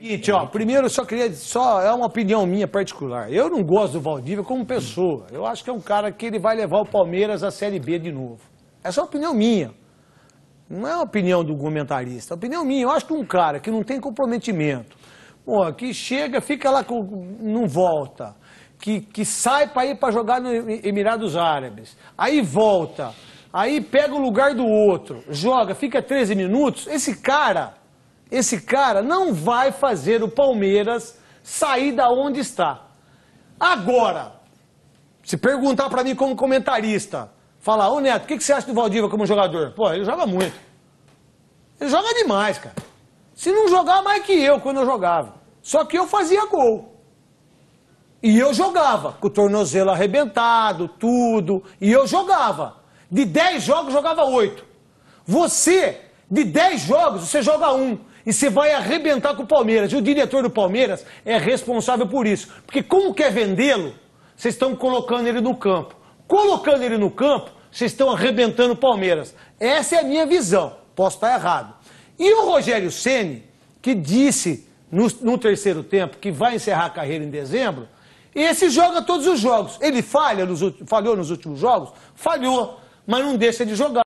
Seguinte, ó, primeiro eu só queria, só é uma opinião minha particular. Eu não gosto do Valdívia como pessoa. Eu acho que é um cara que ele vai levar o Palmeiras à Série B de novo. Essa é uma opinião minha. Não é uma opinião do comentarista, é opinião minha. Eu acho que um cara que não tem comprometimento, pô, que chega, fica lá, com, não volta, que, que sai para ir para jogar no Emirados Árabes, aí volta, aí pega o lugar do outro, joga, fica 13 minutos, esse cara esse cara não vai fazer o Palmeiras sair da onde está. Agora, se perguntar para mim como comentarista, falar, ô Neto, o que, que você acha do Valdiva como jogador? Pô, ele joga muito. Ele joga demais, cara. Se não jogar mais que eu quando eu jogava. Só que eu fazia gol. E eu jogava, com o tornozelo arrebentado, tudo. E eu jogava. De 10 jogos, jogava 8. Você, de 10 jogos, você joga um. E você vai arrebentar com o Palmeiras. E o diretor do Palmeiras é responsável por isso. Porque como quer vendê-lo, vocês estão colocando ele no campo. Colocando ele no campo, vocês estão arrebentando o Palmeiras. Essa é a minha visão. Posso estar errado. E o Rogério Ceni, que disse no, no terceiro tempo que vai encerrar a carreira em dezembro, esse joga todos os jogos. Ele falha nos, falhou nos últimos jogos? Falhou, mas não deixa de jogar.